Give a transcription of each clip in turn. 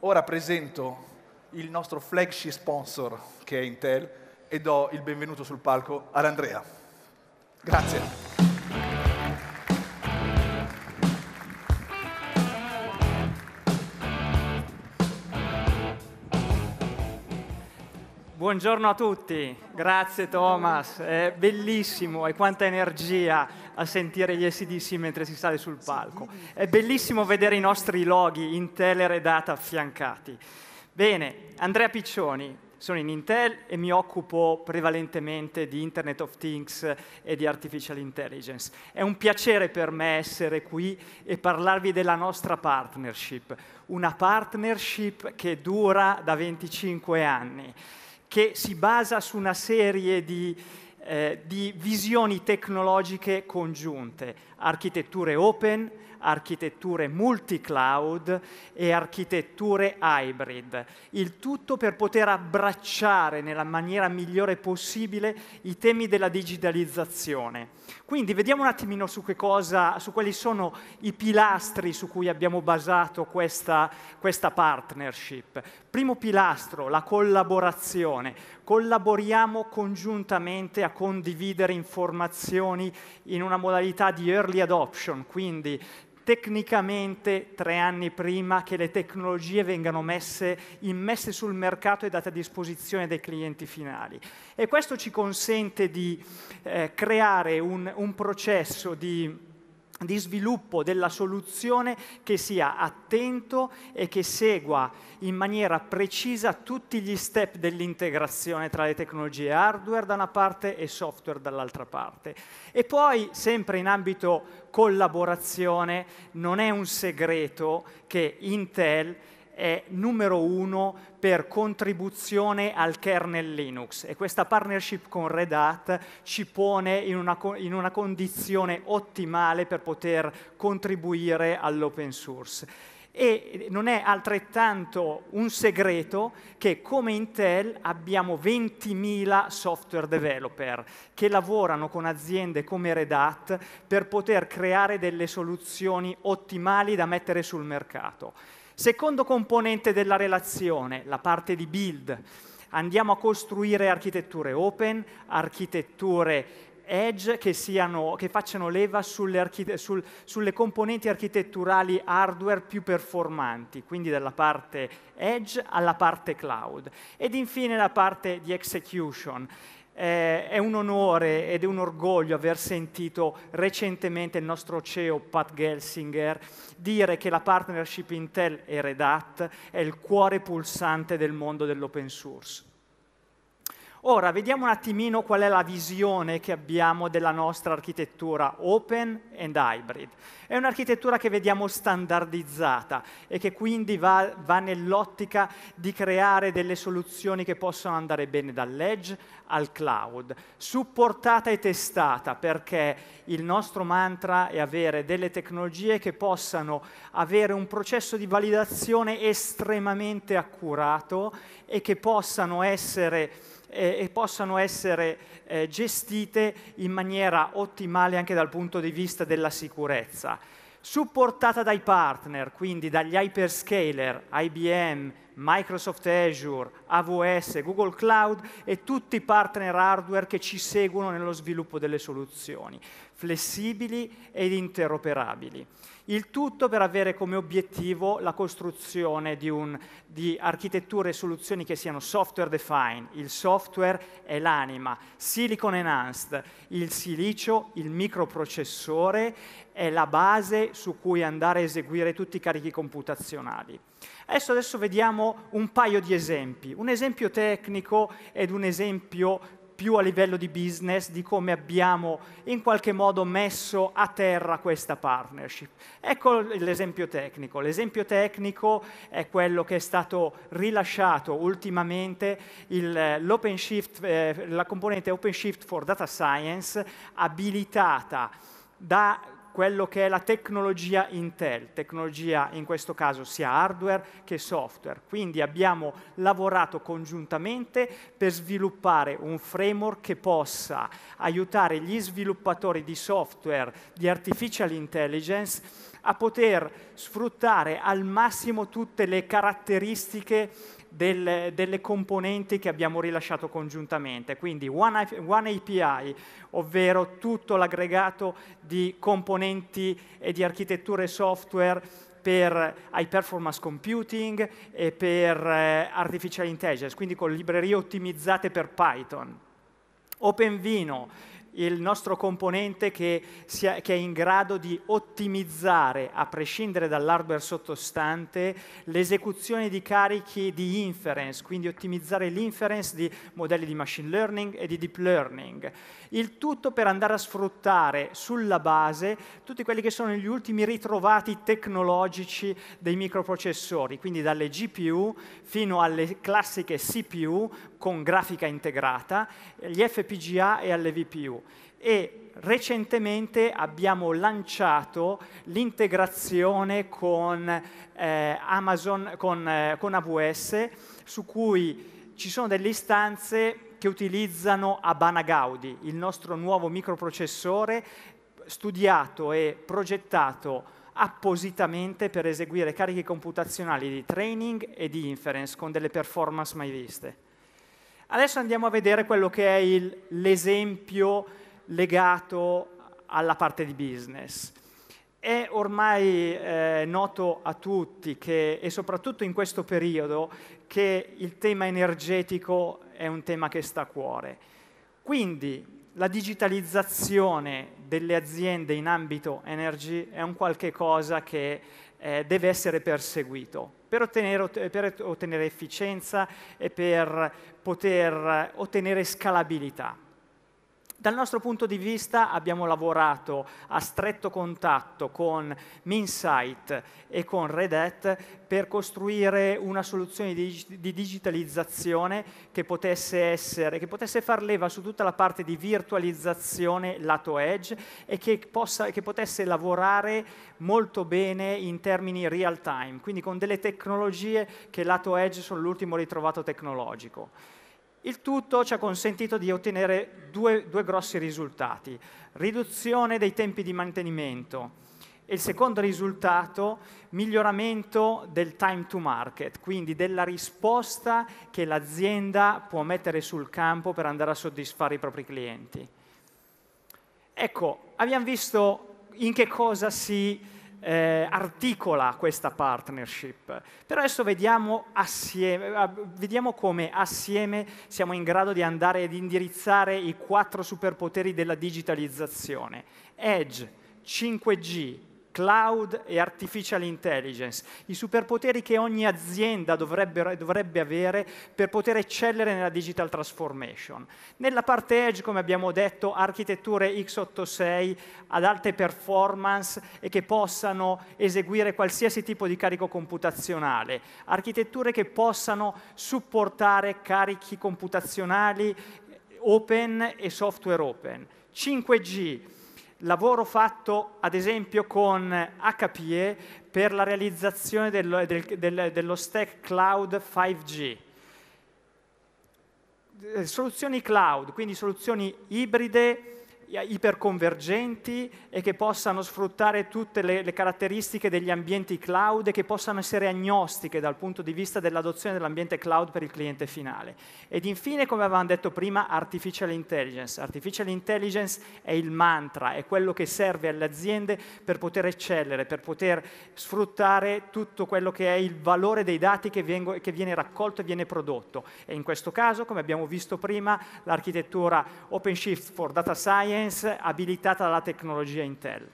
Ora presento il nostro flagship sponsor che è Intel e do il benvenuto sul palco ad Andrea. Grazie. Buongiorno a tutti, grazie Thomas, è bellissimo e quanta energia a sentire gli SDC mentre si sale sul palco. È bellissimo vedere i nostri loghi Intel e Red Hat affiancati. Bene, Andrea Piccioni, sono in Intel e mi occupo prevalentemente di Internet of Things e di Artificial Intelligence. È un piacere per me essere qui e parlarvi della nostra partnership, una partnership che dura da 25 anni che si basa su una serie di, eh, di visioni tecnologiche congiunte architetture open, architetture multi-cloud e architetture hybrid. Il tutto per poter abbracciare nella maniera migliore possibile i temi della digitalizzazione. Quindi vediamo un attimino su, cosa, su quali sono i pilastri su cui abbiamo basato questa, questa partnership. Primo pilastro, la collaborazione. Collaboriamo congiuntamente a condividere informazioni in una modalità di early early adoption, quindi tecnicamente tre anni prima che le tecnologie vengano messe, immesse sul mercato e date a disposizione dei clienti finali. E questo ci consente di eh, creare un, un processo di di sviluppo della soluzione che sia attento e che segua in maniera precisa tutti gli step dell'integrazione tra le tecnologie hardware da una parte e software dall'altra parte. E poi, sempre in ambito collaborazione, non è un segreto che Intel è numero uno per contribuzione al kernel Linux e questa partnership con Red Hat ci pone in una, in una condizione ottimale per poter contribuire all'open source. E non è altrettanto un segreto che come Intel abbiamo 20.000 software developer che lavorano con aziende come Red Hat per poter creare delle soluzioni ottimali da mettere sul mercato. Secondo componente della relazione, la parte di build. Andiamo a costruire architetture open, architetture edge che, siano, che facciano leva sulle, archite- sul, sulle componenti architetturali hardware più performanti, quindi dalla parte edge alla parte cloud. Ed infine la parte di execution eh, è un onore ed è un orgoglio aver sentito recentemente il nostro CEO Pat Gelsinger dire che la partnership Intel e Red Hat è il cuore pulsante del mondo dell'open source. Ora vediamo un attimino qual è la visione che abbiamo della nostra architettura open and hybrid. È un'architettura che vediamo standardizzata e che quindi va, va nell'ottica di creare delle soluzioni che possono andare bene dall'edge al cloud, supportata e testata perché il nostro mantra è avere delle tecnologie che possano avere un processo di validazione estremamente accurato e che possano essere e possano essere eh, gestite in maniera ottimale anche dal punto di vista della sicurezza. Supportata dai partner, quindi dagli hyperscaler, IBM, Microsoft Azure, AWS, Google Cloud e tutti i partner hardware che ci seguono nello sviluppo delle soluzioni, flessibili ed interoperabili. Il tutto per avere come obiettivo la costruzione di, un, di, architetture e soluzioni che siano software defined. Il software è l'anima, silicon enhanced, il silicio, il microprocessore è la base su cui andare a eseguire tutti i carichi computazionali. Adesso, adesso vediamo un paio di esempi, un esempio tecnico ed un esempio più a livello di business di come abbiamo in qualche modo messo a terra questa partnership. Ecco l'esempio tecnico. L'esempio tecnico è quello che è stato rilasciato ultimamente, il, eh, eh la componente OpenShift for Data Science abilitata da quello che è la tecnologia Intel, tecnologia in questo caso sia hardware che software. Quindi abbiamo lavorato congiuntamente per sviluppare un framework che possa aiutare gli sviluppatori di software di artificial intelligence a poter sfruttare al massimo tutte le caratteristiche delle, delle, componenti che abbiamo rilasciato congiuntamente, quindi one, one, API, ovvero tutto l'aggregato di componenti e di architetture software per high performance computing e per eh, artificial intelligence, quindi con librerie ottimizzate per Python. OpenVino il nostro componente che, sia, che, è in grado di ottimizzare, a prescindere dall'hardware sottostante, l'esecuzione di carichi di inference, quindi ottimizzare l'inference di modelli di machine learning e di deep learning. Il tutto per andare a sfruttare sulla base tutti quelli che sono gli ultimi ritrovati tecnologici dei microprocessori, quindi dalle GPU fino alle classiche CPU, con grafica integrata, gli FPGA e alle VPU. E recentemente abbiamo lanciato l'integrazione con eh, Amazon, con, eh, con AWS, su cui ci sono delle istanze che utilizzano Abana Gaudi, il nostro nuovo microprocessore studiato e progettato appositamente per eseguire carichi computazionali di training e di inference con delle performance mai viste. Adesso andiamo a vedere quello che è il, l'esempio legato alla parte di business. È ormai eh, noto a tutti che, e soprattutto in questo periodo, che il tema energetico è un tema che sta a cuore. Quindi la digitalizzazione delle aziende in ambito energy è un qualche cosa che eh, deve essere perseguito per ottenere, per ottenere efficienza e per poter ottenere scalabilità. Dal nostro punto di vista abbiamo lavorato a stretto contatto con Minsight e con Red Hat per costruire una soluzione di, digitalizzazione che potesse, essere, che potesse far leva su tutta la parte di virtualizzazione lato edge e che, possa, che potesse lavorare molto bene in termini real time, quindi con delle tecnologie che lato edge sono l'ultimo ritrovato tecnologico. Il tutto ci ha consentito di ottenere due, due grossi risultati. Riduzione dei tempi di mantenimento, e il secondo risultato, miglioramento del time to market, quindi della risposta che l'azienda può mettere sul campo per andare a soddisfare i propri clienti. Ecco, abbiamo visto in che cosa si eh, articola questa partnership. Però adesso vediamo, assieme, ah, vediamo come assieme siamo in grado di andare ad indirizzare i quattro superpoteri della digitalizzazione. Edge, 5G, cloud e artificial intelligence, i superpoteri che ogni azienda dovrebbe avere per poter eccellere nella digital transformation. Nella parte edge, come abbiamo detto, architetture x86 ad alte performance e che possano eseguire qualsiasi tipo di carico computazionale, architetture che possano supportare carichi computazionali open e software open. 5G, lavoro fatto ad esempio con HPE per la realizzazione dello, del, del, dello stack cloud 5G. Eh, soluzioni cloud, quindi soluzioni ibride iperconvergenti e che possano sfruttare tutte le, le, caratteristiche degli ambienti cloud e che possano essere agnostiche dal punto di vista dell'adozione dell'ambiente cloud per il cliente finale. Ed infine, come avevamo detto prima, artificial intelligence. Artificial intelligence è il mantra, è quello che serve alle aziende per poter eccellere, per poter sfruttare tutto quello che è il valore dei dati che, vengo, che viene raccolto e viene prodotto. E in questo caso, come abbiamo visto prima, l'architettura OpenShift for Data Science science abilitata dalla tecnologia Intel.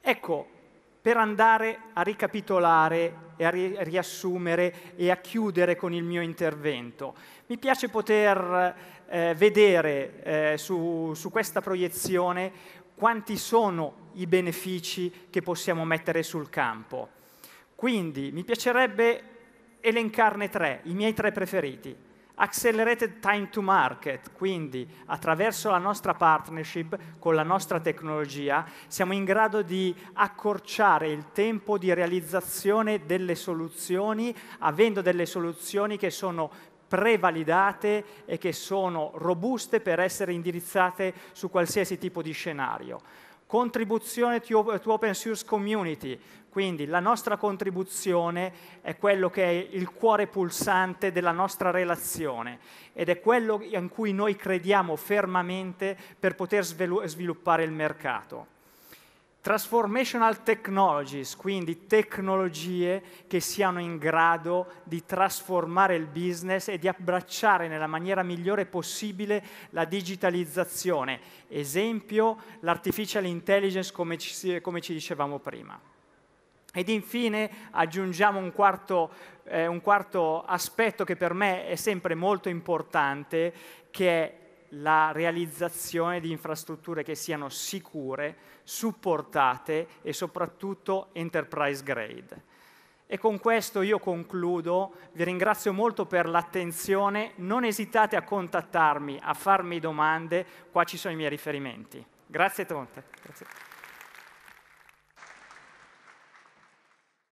Ecco, per andare a ricapitolare e a ri- riassumere e a chiudere con il mio intervento, mi piace poter eh, vedere eh, su, su questa proiezione quanti sono i benefici che possiamo mettere sul campo. Quindi mi piacerebbe elencarne tre, i miei tre preferiti. Accelerated time to market, quindi attraverso la nostra partnership con la nostra tecnologia siamo in grado di accorciare il tempo di realizzazione delle soluzioni avendo delle soluzioni che sono prevalidate e che sono robuste per essere indirizzate su qualsiasi tipo di scenario. Contribuzione to, to Open Source Community, quindi la nostra contribuzione è quello che è il cuore pulsante della nostra relazione ed è quello in cui noi crediamo fermamente per poter sviluppare il mercato. Transformational technologies, quindi tecnologie che siano in grado di trasformare il business e di abbracciare nella maniera migliore possibile la digitalizzazione. Esempio, l'artificial intelligence come ci, come ci dicevamo prima. Ed infine aggiungiamo un quarto, eh, un quarto aspetto che per me è sempre molto importante, che è la realizzazione di infrastrutture che siano sicure, supportate e soprattutto enterprise grade. E con questo io concludo, vi ringrazio molto per l'attenzione, non esitate a contattarmi, a farmi domande, qua ci sono i miei riferimenti. Grazie Tonte. Grazie.